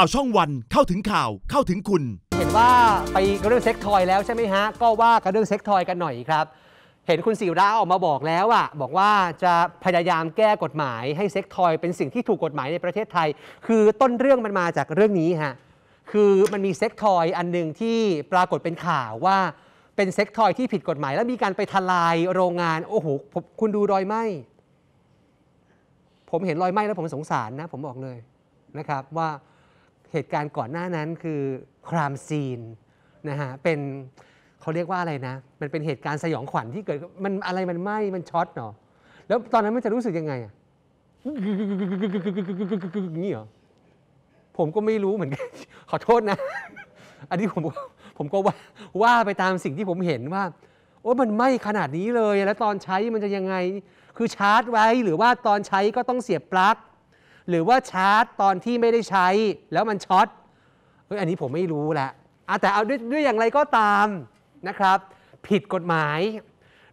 ข่าวช่องวันเข้าถึงข่าวเข้าถึงคุณ เห็นว่าไปเรื่องเซ็กทอยแล้วใช่ไหมฮะก็ว่ากันเรื่องเซ็กทอยกันหน่อยครับเห็นคุณสิราออกมาบอกแล้วอะบอกว่าจะพยายามแก้กฎหมายให้เซ็กทอย เป็นสิ่งที่ถูกกฎหมายในประเทศไทย คือต้นเรื่องมันมาจากเรื่องนี้ฮะคือมันมีเซ็กทอยอันหนึ่งที่ปรากฏเป็นข่าวว่าเป็นเซ็กทอยที่ผิดกฎหมาย แล้วมีการไปทลายโรงงาน โอ้โหคุณดูรอยไหมผมเห็นรอยไหมแล้วผมสงสารนะ ผมบอกเลยนะครับว่าเหตุการณ์ก่อนหน้านั้นคือครามซีนนะฮะเป็นเขาเรียกว่าอะไรนะ มันเป็นเหตุการณ์สยองขวัญที่เกิดมันอะไรมันไหม้มันช็อตเนาะแล้วตอนนั้นมันจะรู้สึกยังไงอ่ะนี่เหรอผมก็ไม่รู้เหมือนกันขอโทษนะ อันนี้ผมผมก็ว่าว่าไปตามสิ่งที่ผมเห็นว่าโอ้มันไหม้ขนาดนี้เลย แล้วตอนใช้มันจะยังไงคือชาร์จ ไว้หรือว่าตอนใช้ก็ต้องเสียบปลั๊กหรือว่าชาร์จตอนที่ไม่ได้ใช้แล้วมันช็อตเฮ้ยอันนี้ผมไม่รู้ละแต่เอาด้วยด้วยอย่างไรก็ตามนะครับผิดกฎหมาย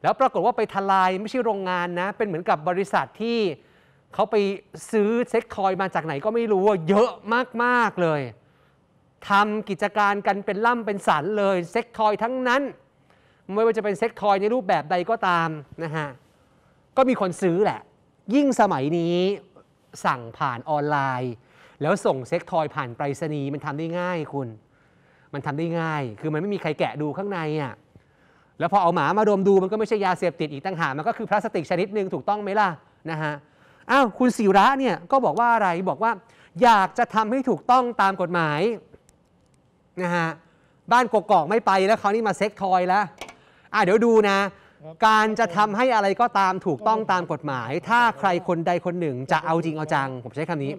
แล้วปรากฏว่าไปทลาย ไม่ใช่โรงงานนะเป็นเหมือนกับบริษัทที่เขาไปซื้อเซ็กคอยมาจากไหนก็ไม่รู้เยอะมากๆเลยทำกิจการกันเป็นล่ำเป็นสันเลยเซ็กคอยทั้งนั้นไม่ว่าจะเป็นเซ็กคอยในรูปแบบใดก็ตามนะฮะก็มีคนซื้อแหละ ยิ่งสมัยนี้สั่งผ่านออนไลน์ แล้วส่งเซ็กทอยผ่านไปรษณีย์มันทำได้ง่ายคุณ มันทำได้ง่าย คือมันไม่มีใครแกะดูข้างในอะ่ะแล้วพอเอาหมามาดมดูมันก็ไม่ใช่ยาเสพติดอีกต่างหากมันก็คือพลาสติกชนิดหนึ่งถูกต้องไหมล่ะนะฮะอ้าวคุณศิระเนี่ยก็บอกว่าอะไรบอกว่า อยากจะทำให้ถูกต้องตามกฎหมายนะฮะบ้านกกอกไม่ไปแล้วเขานี่มาเซ็กทอยแล้วอ่ะเดี๋ยวดูนะการจะทำให้อะไรก็ตามถูกต้องตามกฎหมาย ถ้าใครคนใดคนหนึ่งจะเอาจริงเอาจัง ผมใช้คำนี้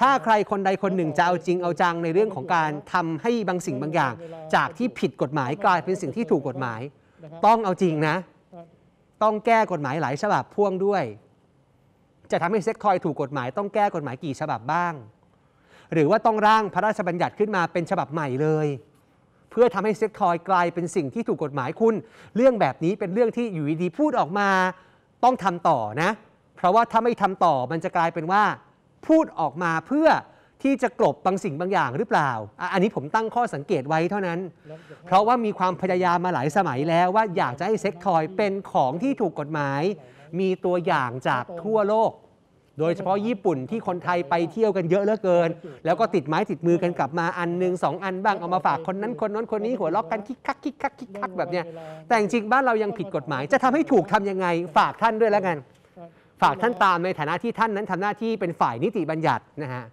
ถ้าใครคนใดคนหนึ่งจะเอาจริงเอาจังในเรื่องของการทำให้บางสิ่งบางอย่าง จากที่ผิดกฎหมายกลายเป็นสิ่งที่ถูกกฎหมาย ต้องเอาจริงนะ ต้องแก้กฎหมายหลายฉบับพ่วงด้วย จะทำให้เซ็กทอยถูกกฎหมาย ต้องแก้กฎหมายกี่ฉบับบ้าง หรือว่าต้องร่างพระราชบัญญัติขึ้นมาเป็นฉบับใหม่เลยเพื่อทำให้เซ็กทอยกลายเป็นสิ่งที่ถูกกฎหมายคุณ เรื่องแบบนี้เป็นเรื่องที่อยู่ดีพูดออกมา ต้องทำต่อนะ เพราะว่าถ้าไม่ทำต่อมันจะกลายเป็นว่า พูดออกมาเพื่อที่จะกลบบางสิ่งบางอย่างหรือเปล่า อันนี้ผมตั้งข้อสังเกตไว้เท่านั้น เพราะว่ามีความพยายามมาหลายสมัยแล้วว่าอยากจะให้เซ็กทอยเป็นของที่ถูกกฎหมาย มีตัวอย่างจากทั่วโลกโดยเฉพาะญี่ปุ่นที่คนไทยไปเที่ยวกันเยอะเหลือเกิน แล้วก็ติดไม้ติดมือกันกลับมาอันหนึ่งสองอันบ้างเอามาฝากคนนั้นคนนั้นคนนี้หัวล็อกกันคิกคักคิกคักคิกคักแบบเนี้ย แต่จริงบ้านเรายังผิดกฎหมาย จะทำให้ถูกทํำยังไงฝากท่านด้วยแล้วกันฝากท่านตามในฐานะที่ท่านนั้นทำหน้าที่เป็นฝ่ายนิติบัญญัตินะฮะ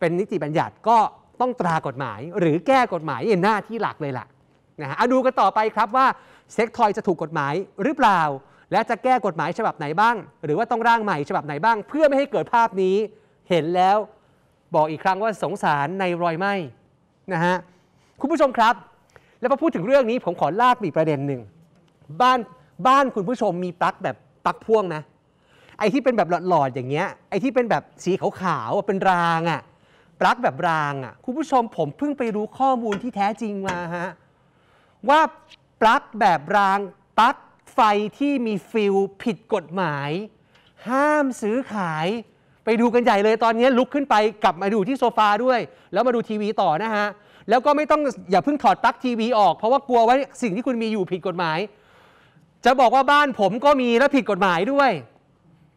เป็นนิติบัญญัติก็ต้องตรากฎหมายหรือแก้กฎหมายเป็นหน้าที่หลักเลยล่ะนะฮะเอาดูกันต่อไปครับว่าเซ็กทอยจะถูกกฎหมายหรือเปล่าและจะแก้กฎหมายฉบับไหนบ้าง หรือว่าต้องร่างใหม่ฉบับไหนบ้าง เพื่อไม่ให้เกิดภาพนี้เห็นแล้ว บอกอีกครั้งว่าสงสารในรอยไหมนะฮะคุณผู้ชมครับ แล้วพอพูดถึงเรื่องนี้ ผมขอลากอีกประเด็นหนึ่งบ้านบ้านคุณผู้ชมมีปลั๊กแบบปลั๊กพ่วงนะไอ้ที่เป็นแบบหลอดๆอย่างเงี้ยไอ้ที่เป็นแบบสีขาวๆเป็นรางอะ่ะปลั๊กแบบรางอะ่ะคุณผู้ชมผมเพิ่งไปรู้ข้อมูลที่แท้จริงมาฮะว่าปลั๊กแบบรางปลั๊กไฟที่มีฟิลผิดกฎหมาย ห้ามซื้อขายไปดูกันใหญ่เลยตอนนี้ลุกขึ้นไปกลับมาดูที่โซฟาด้วย แล้วมาดูทีวีต่อนะฮะแล้วก็ไม่ต้องอย่าเพิ่งถอดปลั๊กทีวีออก เพราะว่ากลัวว่าสิ่งที่คุณมีอยู่ผิดกฎหมาย จะบอกว่าบ้านผมก็มีแล้วผิดกฎหมายด้วย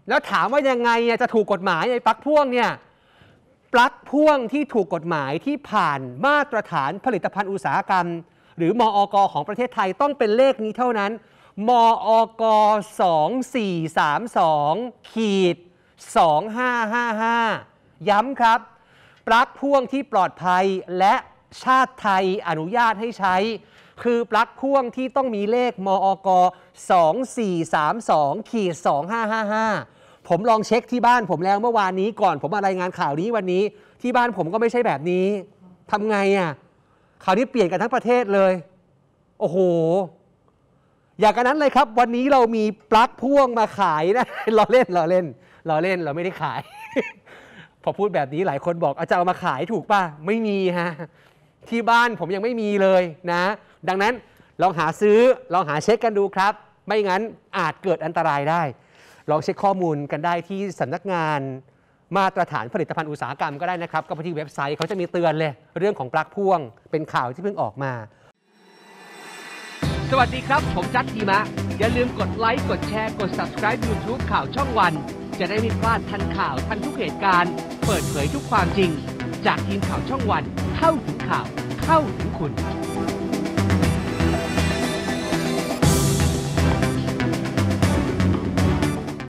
แล้วถามว่ายังไงจะถูกกฎหมายไอ้ปลั๊กพ่วงเนี่ยปลั๊กพ่วงที่ถูกกฎหมายที่ผ่านมาตรฐานผลิตภัณฑ์อุตสาหกรรม หรือมอกของประเทศไทยต้องเป็นเลขนี้เท่านั้นมอก 2432ขีด2555 ย้ำครับ ปลั๊กพ่วงที่ปลอดภัยและชาติไทยอนุญาตให้ใช้ คือปลั๊กพ่วงที่ต้องมีเลขมอก 2432ขีด2555 ผมลองเช็คที่บ้านผมแล้วเมื่อวานนี้ก่อนผมมารายงานข่าวนี้วันนี้ ที่บ้านผมก็ไม่ใช่แบบนี้ทำไงอะ่ะข่าวนี้เปลี่ยนกันทั้งประเทศเลย โอ้โหอย่างนั้นเลยครับวันนี้เรามีปลั๊กพ่วงมาขายนะเราเล่นเราเล่นเราเล่นเราไม่ได้ขาย พอพูดแบบนี้หลายคนบอก อาจารย์เอามาขายถูกป่ะ ไม่มีฮะที่บ้านผมยังไม่มีเลยนะ ดังนั้นลองหาซื้อลองหาเช็คกันดูครับ ไม่งั้นอาจเกิดอันตรายได้ ลองเช็คข้อมูลกันได้ที่สำนักงาน มาตรฐานผลิตภัณฑ์อุตสาหกรรมก็ได้นะครับก็ไปที่เว็บไซต์เขาจะมีเตือนเลย เรื่องของปลั๊กพ่วงเป็นข่าวที่เพิ่งออกมาสวัสดีครับ ผมจัดทีมะ อย่าลืมกดไลค์กดแชร์กด subscribe YouTube ข่าวช่องวัน จะได้ไม่พลาดทันข่าวทันทุกเหตุการณ์ เปิดเผยทุกความจริง จากทีมข่าวช่องวันเข้าถึงข่าว เข้าถึงคุณ